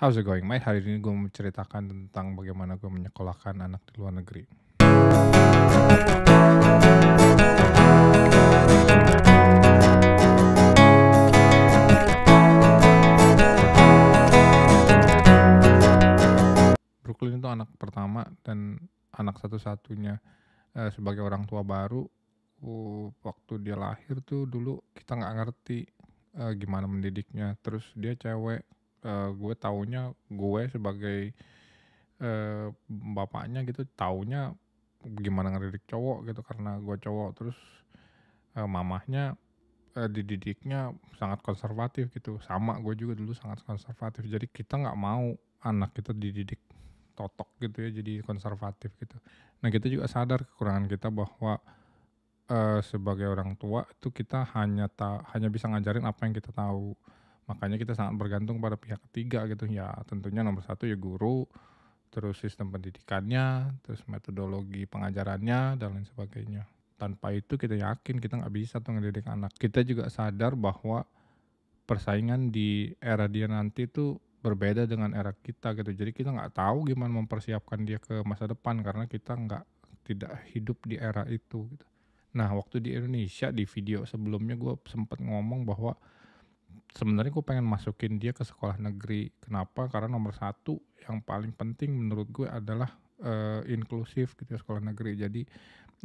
How's it going, mate? Hari ini gue mau menceritakan tentang bagaimana gue menyekolahkan anak di luar negeri. Brooklyn itu anak pertama dan anak satu-satunya eh, sebagai orang tua baru. Uh, waktu dia lahir tuh dulu kita nggak ngerti uh, gimana mendidiknya. Terus dia cewek uh, gue taunya gue sebagai uh, bapaknya gitu taunya gimana ngedidik cowok gitu karena gue cowok terus uh, mamahnya uh, dididiknya sangat konservatif gitu sama gue juga dulu sangat konservatif jadi kita nggak mau anak kita dididik totok gitu ya jadi konservatif gitu nah kita juga sadar kekurangan kita bahwa uh, sebagai orang tua itu kita hanya ta hanya bisa ngajarin apa yang kita tahu makanya kita sangat bergantung pada pihak ketiga gitu ya tentunya nomor satu ya guru terus sistem pendidikannya terus metodologi pengajarannya dan lain sebagainya tanpa itu kita yakin kita nggak bisa tuh ngedidik anak kita juga sadar bahwa persaingan di era dia nanti itu berbeda dengan era kita gitu jadi kita nggak tahu gimana mempersiapkan dia ke masa depan karena kita nggak tidak hidup di era itu gitu nah waktu di Indonesia di video sebelumnya gue sempat ngomong bahwa sebenarnya gue pengen masukin dia ke sekolah negeri. Kenapa? Karena nomor satu yang paling penting menurut gue adalah uh, inklusif gitu ya sekolah negeri. Jadi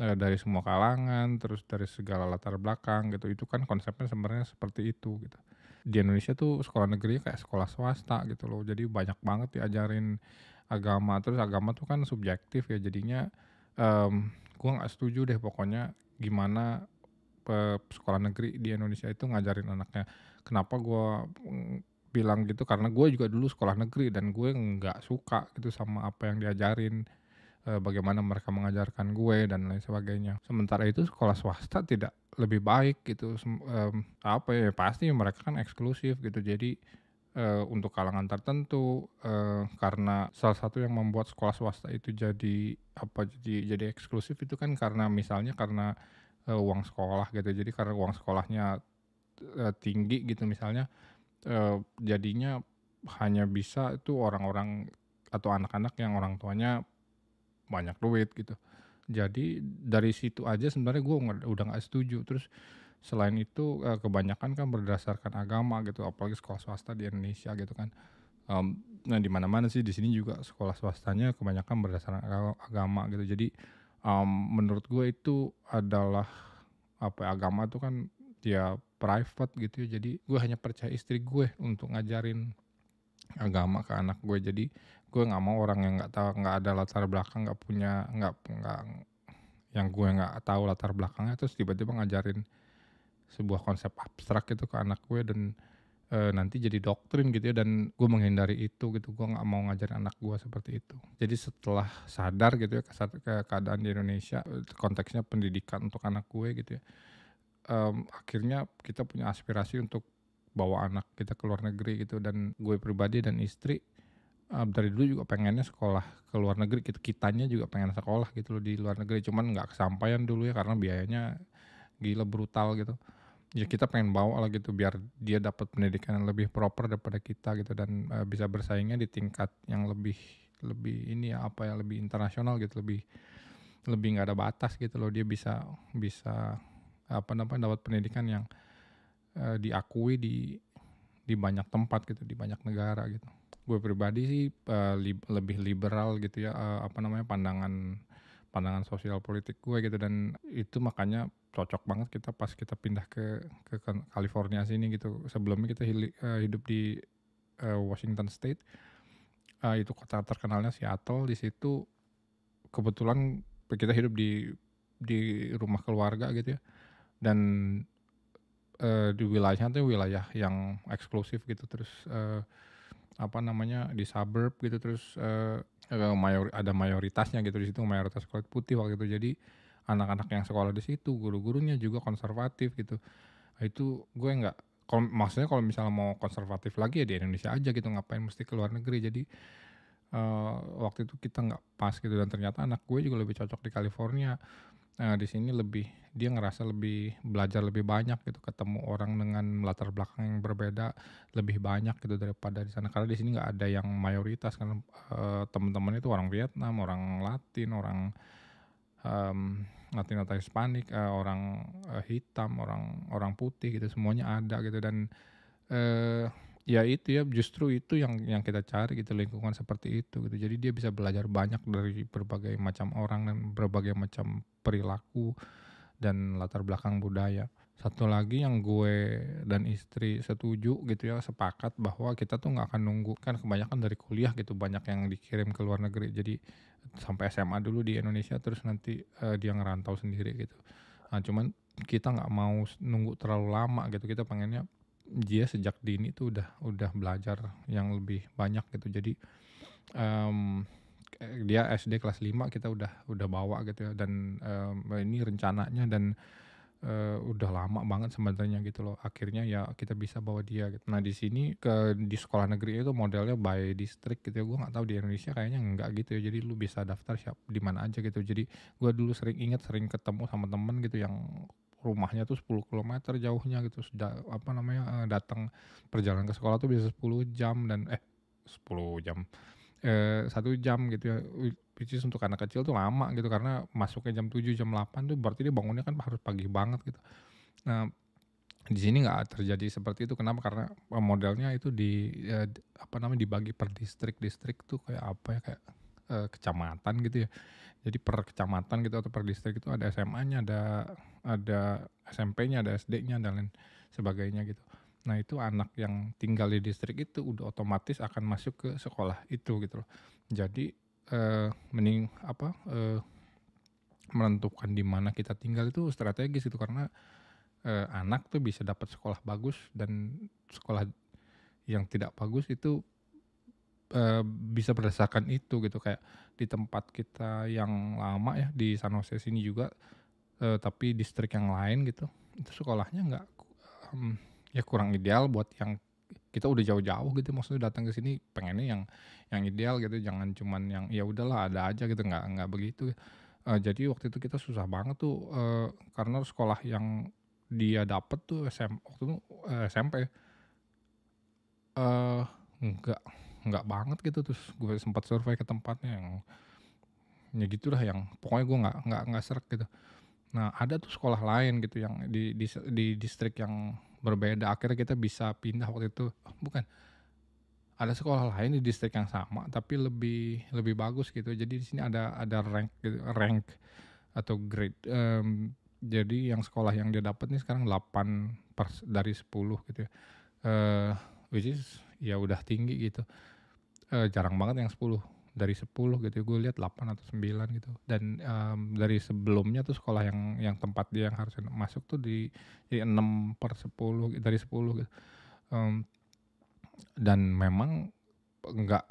uh, dari semua kalangan, terus dari segala latar belakang gitu. Itu kan konsepnya sebenarnya seperti itu gitu. Di Indonesia tuh sekolah negeri kayak sekolah swasta gitu loh. Jadi banyak banget diajarin agama. Terus agama tuh kan subjektif ya. Jadinya um, mmm, gue nggak setuju deh pokoknya gimana uh, sekolah negeri di Indonesia itu ngajarin anaknya kenapa gue mm, bilang gitu karena gue juga dulu sekolah negeri dan gue nggak suka gitu sama apa yang diajarin uh, bagaimana mereka mengajarkan gue dan lain sebagainya sementara itu sekolah swasta tidak lebih baik gitu apa ya pasti mereka kan eksklusif gitu jadi uh, untuk kalangan tertentu uh, karena salah satu yang membuat sekolah swasta itu jadi apa jadi jadi eksklusif itu kan karena misalnya karena uh, uang sekolah gitu jadi karena uang sekolahnya uh, tinggi gitu misalnya uh, jadinya hanya bisa itu orang-orang atau anak-anak yang orang tuanya banyak duit gitu jadi dari situ aja sebenarnya gue udah gak setuju terus selain itu kebanyakan kan berdasarkan agama gitu apalagi sekolah swasta di Indonesia gitu kan um, nah di mana mana sih di sini juga sekolah swastanya kebanyakan berdasarkan agama gitu jadi um, menurut gue itu adalah apa ya, agama tuh kan ya private gitu ya jadi gue hanya percaya istri gue untuk ngajarin agama ke anak gue jadi gue nggak mau orang yang nggak tahu nggak ada latar belakang nggak punya nggak nggak yang gue nggak tahu latar belakangnya terus tiba-tiba ngajarin sebuah konsep abstrak itu ke anak gue dan e, nanti jadi doktrin gitu ya dan gue menghindari itu gitu gue nggak mau ngajarin anak gue seperti itu jadi setelah sadar gitu ya ke, ke keadaan di Indonesia konteksnya pendidikan untuk anak gue gitu ya e, akhirnya kita punya aspirasi untuk bawa anak kita ke luar negeri gitu dan gue pribadi dan istri eh, dari dulu juga pengennya sekolah ke luar negeri gitu kitanya juga pengen sekolah gitu loh di luar negeri cuman nggak kesampaian dulu ya karena biayanya gila brutal gitu ya kita pengen bawa lah gitu biar dia dapat pendidikan yang lebih proper daripada kita gitu dan uh, bisa bersaingnya di tingkat yang lebih lebih ini ya apa ya lebih internasional gitu lebih lebih nggak ada batas gitu loh dia bisa bisa apa namanya dapat pendidikan yang uh, diakui di di banyak tempat gitu di banyak negara gitu gue pribadi sih uh, eh, li lebih liberal gitu ya uh, apa namanya pandangan pandangan sosial politik gue gitu dan itu makanya cocok banget kita pas kita pindah ke ke kan, California sini gitu sebelumnya kita eh, hidup di uh, Washington State uh, itu kota terkenalnya Seattle di situ kebetulan kita hidup di di rumah keluarga gitu ya dan uh, di wilayahnya tuh wilayah yang eksklusif gitu terus uh, apa namanya di suburb gitu terus uh, ada mayoritasnya gitu di situ mayoritas kulit putih waktu itu jadi anak-anak yang sekolah di situ guru-gurunya juga konservatif gitu itu gue nggak kalau maksudnya kalau misalnya mau konservatif lagi ya di Indonesia aja gitu ngapain mesti ke luar negeri jadi uh, waktu itu kita nggak pas gitu dan ternyata anak gue juga lebih cocok di California nah di sini lebih dia ngerasa lebih belajar lebih banyak gitu ketemu orang dengan latar belakang yang berbeda lebih banyak gitu daripada di sana karena di sini nggak ada yang mayoritas karena uh, eh, teman-teman itu orang Vietnam orang Latin orang um, atau Hispanik, uh, eh, orang uh, hitam, orang orang putih gitu semuanya ada gitu dan uh, ya itu ya justru itu yang yang kita cari gitu lingkungan seperti itu gitu. Jadi dia bisa belajar banyak dari berbagai macam orang dan berbagai macam perilaku dan latar belakang budaya. Satu lagi yang gue dan istri setuju gitu ya sepakat bahwa kita tuh nggak akan nunggu kan kebanyakan dari kuliah gitu banyak yang dikirim ke luar negeri. Jadi sampai SMA dulu di Indonesia terus nanti uh, dia ngerantau sendiri gitu nah, cuman kita nggak mau nunggu terlalu lama gitu kita pengennya dia sejak dini tuh udah udah belajar yang lebih banyak gitu jadi um, dia SD kelas 5 kita udah udah bawa gitu ya dan um, ini rencananya dan uh, udah lama banget sebenarnya gitu loh. Akhirnya ya kita bisa bawa dia. Gitu. Nah di sini ke di sekolah negeri itu modelnya by district gitu ya. Gue nggak tahu di Indonesia kayaknya nggak gitu ya. Jadi lu bisa daftar siap di mana aja gitu. Jadi gue dulu sering ingat sering ketemu sama temen gitu yang rumahnya tuh 10 km jauhnya gitu sudah apa namanya eh, datang perjalanan ke sekolah tuh bisa 10 jam dan eh 10 jam eh satu jam gitu ya which is untuk anak kecil tuh lama gitu karena masuknya jam 7 jam 8 tuh berarti dia bangunnya kan harus pagi banget gitu. Nah, di sini nggak terjadi seperti itu kenapa karena eh, modelnya itu di eh, apa namanya dibagi per distrik-distrik tuh kayak apa ya kayak eh, kecamatan gitu ya. Jadi per kecamatan gitu atau per distrik itu ada SMA-nya, ada ada SMP-nya, ada SD-nya dan lain sebagainya gitu. Nah itu anak yang tinggal di distrik itu udah otomatis akan masuk ke sekolah itu gitu loh. Jadi uh, mending apa uh, menentukan di mana kita tinggal itu strategis itu karena uh, anak tuh bisa dapat sekolah bagus dan sekolah yang tidak bagus itu uh, bisa berdasarkan itu gitu kayak di tempat kita yang lama ya di San Jose sini juga uh, tapi distrik yang lain gitu itu sekolahnya nggak um, ya kurang ideal buat yang kita udah jauh-jauh gitu maksudnya datang ke sini pengennya yang yang ideal gitu jangan cuman yang ya udahlah ada aja gitu nggak nggak begitu uh, jadi waktu itu kita susah banget tuh uh, karena sekolah yang dia dapet tuh SM, waktu itu uh, eh, SMP uh, nggak nggak banget gitu terus gue sempat survei ke tempatnya yang ya gitulah yang pokoknya gue nggak nggak nggak serak gitu nah ada tuh sekolah lain gitu yang di di, di distrik yang berbeda akhirnya kita bisa pindah waktu itu oh, bukan ada sekolah lain di distrik yang sama tapi lebih lebih bagus gitu jadi di sini ada ada rank gitu, rank atau grade um, jadi yang sekolah yang dia dapat nih sekarang 8 pers dari 10 gitu ya uh, which is ya udah tinggi gitu uh, jarang banget yang 10 dari 10 gitu ya, gue lihat 8 atau 9 gitu dan um, dari sebelumnya tuh sekolah yang yang tempat dia yang harus masuk tuh di enam 6 per 10 gitu, dari 10 gitu um, dan memang enggak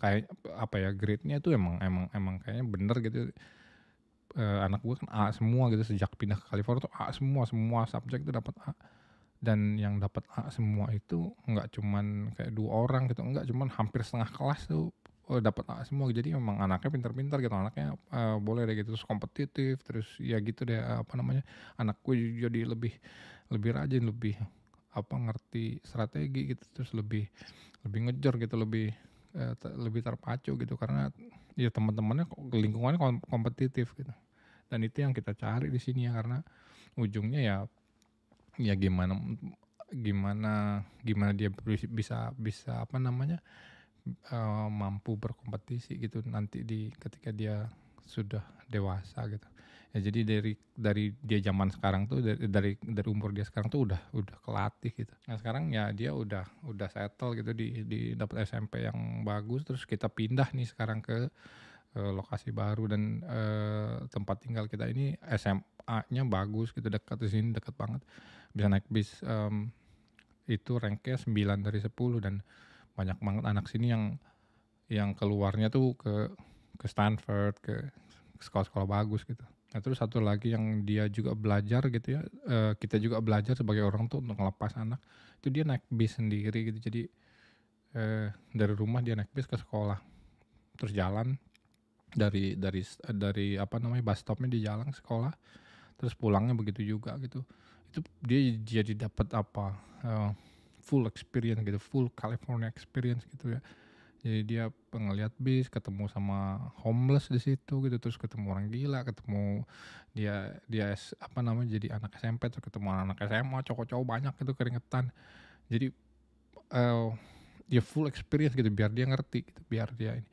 kayak apa ya grade-nya tuh emang emang emang kayaknya bener gitu uh, anak gue kan A semua gitu sejak pindah ke California tuh A semua semua subjek tuh dapat A dan yang dapat A semua itu enggak cuman kayak dua orang gitu enggak cuman hampir setengah kelas tuh oh, dapat A semua jadi memang anaknya pintar-pintar gitu anaknya uh, boleh deh gitu terus kompetitif terus ya gitu deh eh, apa namanya anakku jadi lebih lebih rajin lebih apa ngerti strategi gitu terus lebih lebih ngejar gitu lebih uh, lebih terpacu gitu karena ya teman-temannya lingkungannya kom kompetitif gitu dan itu yang kita cari di sini ya karena ujungnya ya ya gimana gimana gimana dia bisa bisa apa namanya uh, mampu berkompetisi gitu nanti di ketika dia sudah dewasa gitu ya jadi dari dari dia zaman sekarang tuh dari dari, dari umur dia sekarang tuh udah udah kelatih gitu nah sekarang ya dia udah udah settle gitu di di dapat SMP yang bagus terus kita pindah nih sekarang ke eh, lokasi baru dan eh, tempat tinggal kita ini SMA-nya bagus gitu dekat di sini dekat banget bisa naik bis um, itu ranknya 9 dari 10 dan banyak banget anak sini yang yang keluarnya tuh ke ke Stanford ke sekolah-sekolah bagus gitu nah terus satu lagi yang dia juga belajar gitu ya uh, kita juga belajar sebagai orang tuh untuk ngelepas anak itu dia naik bis sendiri gitu jadi uh, dari rumah dia naik bis ke sekolah terus jalan dari dari dari apa namanya bus stopnya di jalan sekolah terus pulangnya begitu juga gitu itu dia jadi dapat apa eh, full experience gitu full California experience gitu ya jadi dia pengeliat bis ketemu sama homeless di situ gitu terus ketemu orang gila ketemu dia dia apa namanya jadi anak SMP terus ketemu anak, -anak SMA cowok-cowok banyak gitu keringetan jadi uh, eh, dia ya full experience gitu biar dia ngerti gitu biar dia ini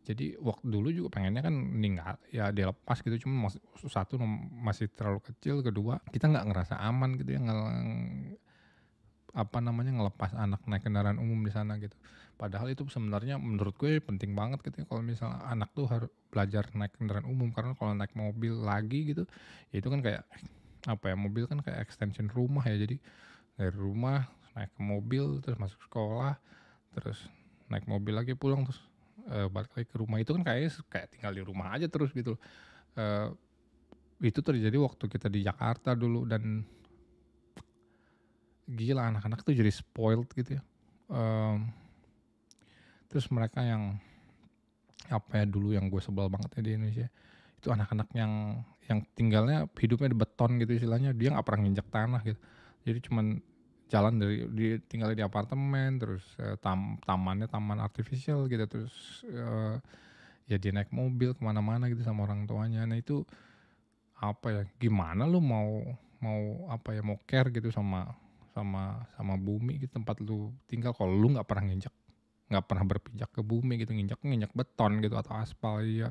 jadi waktu dulu juga pengennya kan meninggal, ya dia lepas gitu cuma satu masih terlalu kecil kedua kita nggak ngerasa aman gitu ya nggak apa namanya ngelepas anak naik kendaraan umum di sana gitu. Padahal itu sebenarnya menurut gue penting banget gitu ya kalau misalnya anak tuh harus belajar naik kendaraan umum karena kalau naik mobil lagi gitu ya itu kan kayak apa ya mobil kan kayak extension rumah ya jadi dari rumah naik ke mobil terus masuk sekolah terus naik mobil lagi pulang terus uh, balik lagi ke rumah itu kan kayak kayak tinggal di rumah aja terus gitu uh, itu terjadi waktu kita di Jakarta dulu dan gila anak-anak tuh jadi spoiled gitu ya um, terus mereka yang apa ya dulu yang gue sebel banget ya di Indonesia itu anak-anak yang yang tinggalnya hidupnya di beton gitu istilahnya dia nggak pernah nginjak tanah gitu jadi cuman jalan dari di tinggal di apartemen terus eh, tam, tamannya taman artificial gitu terus uh, ya dia naik mobil kemana-mana gitu sama orang tuanya nah itu apa ya gimana lu mau mau apa ya mau care gitu sama sama sama bumi gitu tempat lu tinggal kalau lu nggak pernah nginjak nggak pernah berpijak ke bumi gitu nginjak nginjak beton gitu atau aspal ya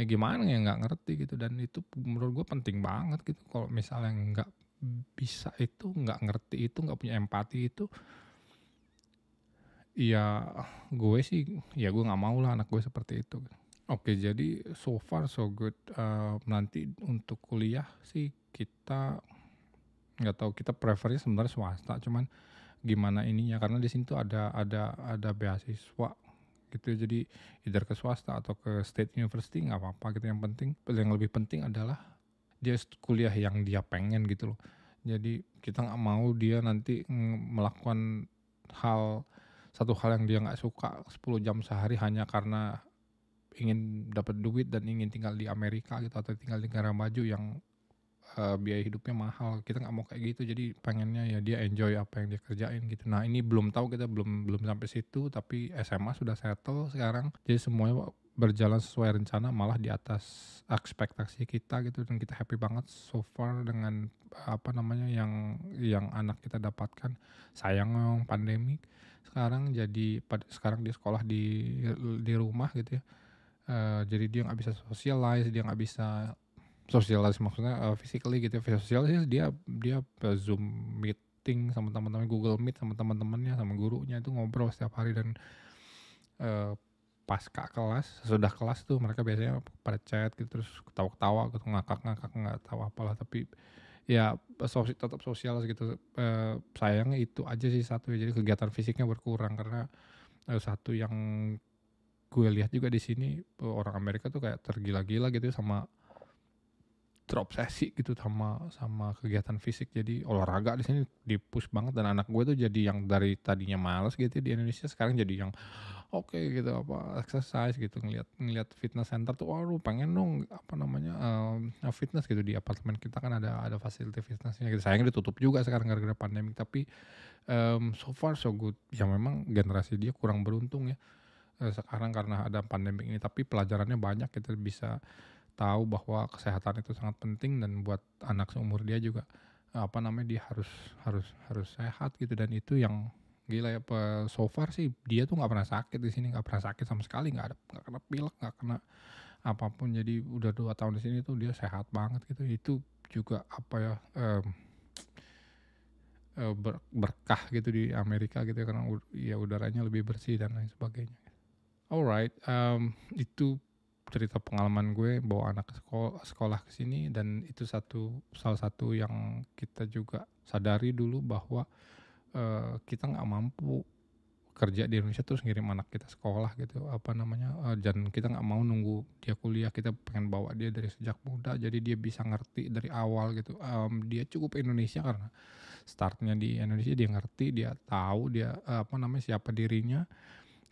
ya gimana ya nggak ngerti gitu dan itu menurut gue penting banget gitu kalau misalnya nggak bisa itu nggak ngerti itu nggak punya empati itu ya gue sih ya gue nggak mau lah anak gue seperti itu oke jadi so far so good uh, nanti untuk kuliah sih kita nggak tahu kita prefernya sebenarnya swasta cuman gimana ininya karena di sini tuh ada ada ada beasiswa gitu ya. jadi either ke swasta atau ke state university nggak apa-apa gitu yang penting yang lebih penting adalah dia kuliah yang dia pengen gitu loh jadi kita nggak mau dia nanti melakukan hal satu hal yang dia nggak suka 10 jam sehari hanya karena ingin dapat duit dan ingin tinggal di Amerika gitu atau tinggal di negara maju yang uh, biaya hidupnya mahal kita nggak mau kayak gitu jadi pengennya ya dia enjoy apa yang dia kerjain gitu nah ini belum tahu kita belum belum sampai situ tapi SMA sudah settle sekarang jadi semuanya berjalan sesuai rencana malah di atas ekspektasi kita gitu dan kita happy banget so far dengan apa namanya yang yang anak kita dapatkan sayang pandemik sekarang jadi sekarang dia sekolah di di rumah gitu ya uh, jadi dia nggak bisa socialize dia nggak bisa sosialis maksudnya uh, physically gitu ya sosial dia dia eh, zoom meeting sama teman-teman Google Meet sama teman-temannya sama gurunya itu ngobrol setiap hari dan uh, eh, pasca kelas sudah kelas tuh mereka biasanya pada chat gitu terus ketawa-ketawa gitu ngakak-ngakak nggak tahu apalah tapi ya sosial tetap sosial gitu uh, sayangnya itu aja sih satu ya jadi kegiatan fisiknya berkurang karena uh, satu yang gue lihat juga di sini orang Amerika tuh kayak tergila-gila gitu ya sama terobsesi gitu sama sama kegiatan fisik jadi olahraga di sini dipush banget dan anak gue tuh jadi yang dari tadinya males gitu ya di Indonesia sekarang jadi yang oke okay, gitu apa exercise gitu ngelihat ngelihat fitness center tuh waduh pengen dong apa namanya uh, fitness gitu di apartemen kita kan ada ada fasilitas fitnessnya gitu sayang ditutup juga sekarang gara-gara pandemi tapi um, so far so good ya memang generasi dia kurang beruntung ya eh, sekarang karena ada pandemi ini tapi pelajarannya banyak kita bisa tahu bahwa kesehatan itu sangat penting dan buat anak seumur dia juga apa namanya dia harus harus harus sehat gitu dan itu yang gila ya so far sih dia tuh nggak pernah sakit di sini nggak pernah sakit sama sekali nggak ada nggak kena pilek nggak kena apapun jadi udah dua tahun di sini tuh dia sehat banget gitu itu juga apa ya um, ber, berkah gitu di Amerika gitu ya, karena ya udaranya lebih bersih dan lain sebagainya. Alright, um, itu cerita pengalaman gue bawa anak sekolah, sekolah ke sini dan itu satu salah satu yang kita juga sadari dulu bahwa uh, kita nggak mampu kerja di Indonesia terus ngirim anak kita sekolah gitu apa namanya uh, dan kita nggak mau nunggu dia kuliah kita pengen bawa dia dari sejak muda jadi dia bisa ngerti dari awal gitu um, dia cukup Indonesia karena startnya di Indonesia dia ngerti dia tahu dia uh, apa namanya siapa dirinya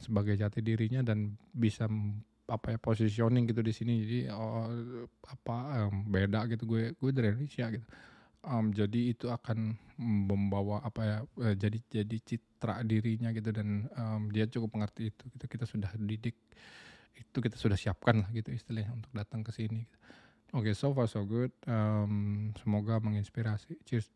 sebagai jati dirinya dan bisa apa ya positioning gitu di sini jadi oh, apa um, beda gitu gue gue dari Indonesia gitu um, jadi itu akan membawa apa ya eh, jadi jadi citra dirinya gitu dan um, dia cukup mengerti itu gitu kita sudah didik itu kita sudah siapkan lah gitu istilahnya untuk datang ke sini gitu. oke okay, so far so good um, semoga menginspirasi cheers